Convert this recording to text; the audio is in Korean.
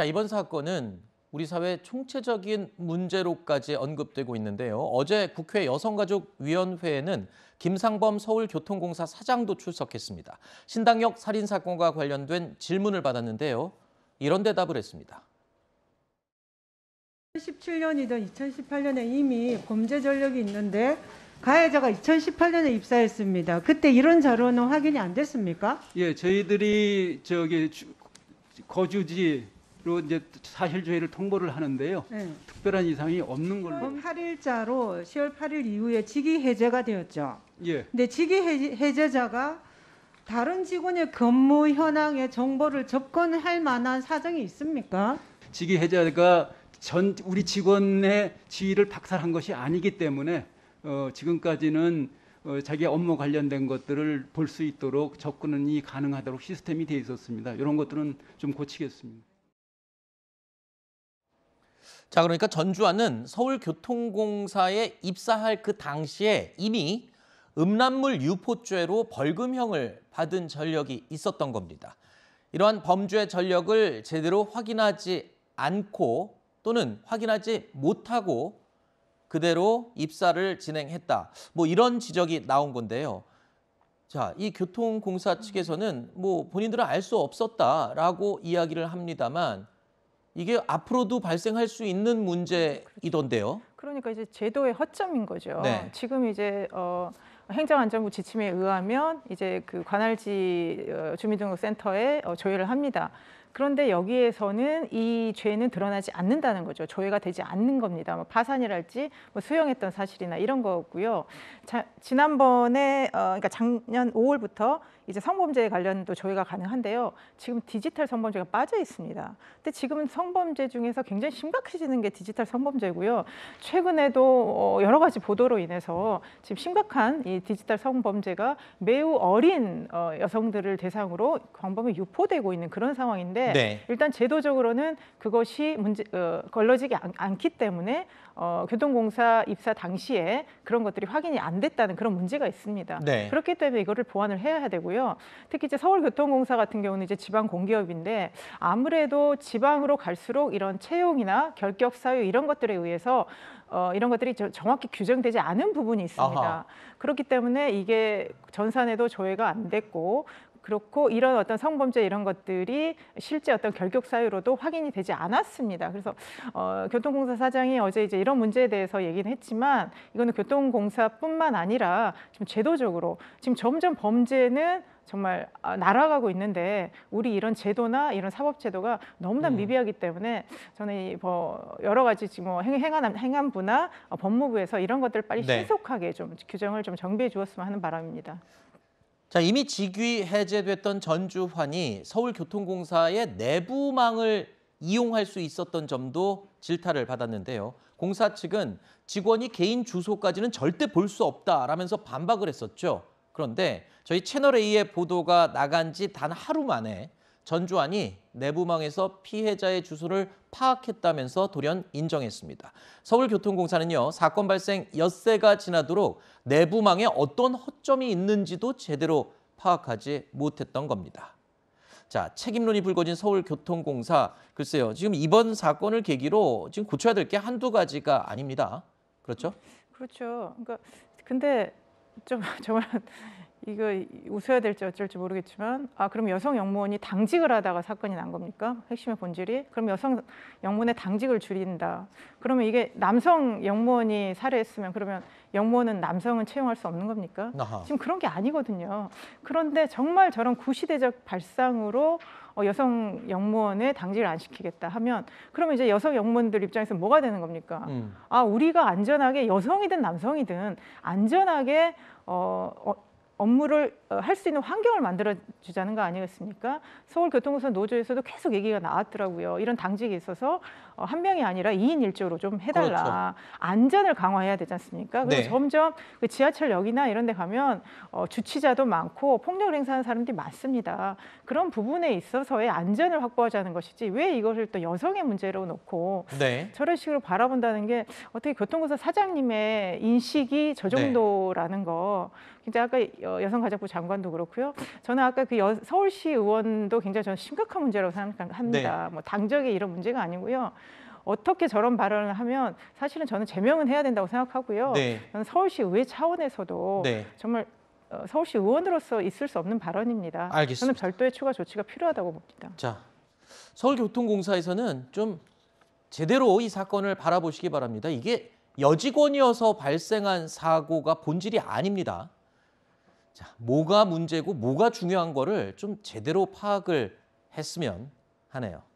자, 이번 사건은 우리 사회 총체적인 문제로까지 언급되고 있는데요. 어제 국회 여성가족위원회에는 김상범 서울교통공사 사장도 출석했습니다. 신당역 살인 사건과 관련된 질문을 받았는데요. 이런 대답을 했습니다. 2017년이든 2018년에 이미 범죄 전력이 있는데 가해자가 2018년에 입사했습니다. 그때 이런 자료는 확인이 안 됐습니까? 예, 저희들이 저기 거주지 그리고 이제 사실조회를 통보를 하는데요. 네. 특별한 이상이 없는 걸로. 10월 8일자로 10월 8일 이후에 직위 해제가 되었죠. 예. 근데 직위 해제자가 다른 직원의 근무 현황에 정보를 접근할 만한 사정이 있습니까? 직위 해제가 전 우리 직원의 지위를 박살한 것이 아니기 때문에 어, 지금까지는 어, 자기 업무 관련된 것들을 볼 수 있도록 접근이 가능하도록 시스템이 되어 있었습니다. 이런 것들은 좀 고치겠습니다. 자, 그러니까 전주환은 서울교통공사에 입사할 그 당시에 이미 음란물 유포죄로 벌금형을 받은 전력이 있었던 겁니다. 이러한 범죄 전력을 제대로 확인하지 않고 또는 확인하지 못하고 그대로 입사를 진행했다. 뭐 이런 지적이 나온 건데요. 자, 이 교통공사 측에서는 뭐 본인들은 알 수 없었다라고 이야기를 합니다만 이게 앞으로도 발생할 수 있는 문제이던데요. 그러니까 이제 제도의 허점인 거죠. 네. 지금 이제 어, 행정안전부 지침에 의하면 이제 그 관할지 어, 주민등록센터에 어, 조회를 합니다. 그런데 여기에서는 이 죄는 드러나지 않는다는 거죠. 조회가 되지 않는 겁니다. 뭐 파산이랄지 뭐 수용했던 사실이나 이런 거고요. 자, 지난번에 어, 그러니까 작년 5월부터 이제 성범죄에 관련도 조회가 가능한데요. 지금 디지털 성범죄가 빠져 있습니다. 근데 지금 성범죄 중에서 굉장히 심각해지는 게 디지털 성범죄고요. 최근에도 어, 여러 가지 보도로 인해서 지금 심각한 이 디지털 성범죄가 매우 어린 어, 여성들을 대상으로 광범위 유포되고 있는 그런 상황인데 있는데 네. 일단 제도적으로는 그것이 문제 어, 걸러지기 않, 기 때문에 어, 교통공사 입사 당시에 그런 것들이 확인이 안 됐다는 그런 문제가 있습니다. 네. 그렇기 때문에 이거를 보완을 해야 되고요. 특히 이제 서울교통공사 같은 경우는 이제 지방 공기업인데 아무래도 지방으로 갈수록 이런 채용이나 결격 사유 이런 것들에 의해서 어, 이런 것들이 정확히 규정되지 않은 부분이 있습니다. 아하. 그렇기 때문에 이게 전산에도 조회가 안 됐고 그렇고 이런 어떤 성범죄 이런 것들이 실제 어떤 결격 사유로도 확인이 되지 않았습니다. 그래서 어, 교통공사 사장이 어제 이제 이런 문제에 대해서 얘기는 했지만 이거는 교통공사뿐만 아니라 지금 제도적으로 지금 점점 범죄는 정말 아, 날아가고 있는데 우리 이런 제도나 이런 사법 제도가 너무나 네. 미비하기 때문에 저는 이뭐 여러 가지 지금 뭐 행안 행안부나 어, 법무부에서 이런 것들 빨리 네. 신속하게 좀 규정을 좀 정비해 주었으면 하는 바람입니다. 자, 이미 직위 해제됐던 전주환이 서울교통공사의 내부망을 이용할 수 있었던 점도 질타를 받았는데요. 공사 측은 직원이 개인 주소까지는 절대 볼 수 없다라면서 반박을 했었죠. 그런데 저희 채널A의 보도가 나간 지 단 하루 만에 전주안이 내부망에서 피해자의 주소를 파악했다면서 돌연 인정했습니다. 서울교통공사는요. 사건 발생 엿새가 지나도록 내부망에 어떤 허점이 있는지도 제대로 파악하지 못했던 겁니다. 자, 책임론이 불거진 서울교통공사. 글쎄요. 지금 이번 사건을 계기로 지금 고쳐야 될 게 한두 가지가 아닙니다. 그렇죠? 그렇죠. 그러니까 근데 좀 정말 이거 웃어야 될지 어쩔지 모르겠지만 아 그럼 여성 영무원이 당직을 하다가 사건이 난 겁니까? 핵심의 본질이 그럼 여성 영무원의 당직을 줄인다. 그러면 이게 남성 영무원이 살해했으면 그러면 영무원은 남성은 채용할 수 없는 겁니까? 아하. 지금 그런 게 아니거든요. 그런데 정말 저런 구시대적 발상으로 어, 여성 영무원의 당직을 안 시키겠다 하면 그러면 이제 여성 영무원들 입장에서 뭐가 되는 겁니까? 음. 아 우리가 안전하게 여성이든 남성이든 안전하게 어, 어 업무를 어, 할수 있는 환경을 만들어 주자는 거 아니겠습니까? 서울교통공사 노조에서도 계속 얘기가 나왔더라고요. 이런 당직에 있어서 어, 한 명이 아니라 2인 1조로 좀 해달라. 그렇죠. 안전을 강화해야 되지 않습니까? 그래서 네. 점점 그 지하철역이나 이런 데 가면 어, 주치자도 많고 폭력을 행사하는 사람들이 많습니다. 그런 부분에 있어서의 안전을 확보하자는 것이지 왜 이것을 또 여성의 문제로 놓고 네. 저런 식으로 바라본다는 게 어떻게 교통공사 사장님의 인식이 저 네. 정도라는 네. 거. 근데 그러니까 아까 어, 여성가족부 장관도 그렇고요. 저는 아까 그 여, 서울시 의원도 굉장히 저는 심각한 문제라고 생각합니다. 네. 뭐당적의 이런 문제가 아니고요. 어떻게 저런 발언을 하면 사실은 저는 제명은 해야 된다고 생각하고요. 네. 저는 서울시 의회 차원에서도 네. 정말 어, 서울시 의원으로서 있을 수 없는 발언입니다. 알겠습니다. 저는 별도의 추가 조치가 필요하다고 봅니다. 자, 서울교통공사에서는 좀 제대로 이 사건을 바라보시기 바랍니다. 이게 여직원이어서 발생한 사고가 본질이 아닙니다. 자, 뭐가 문제고 뭐가 중요한 거를 좀 제대로 파악을 했으면 하네요.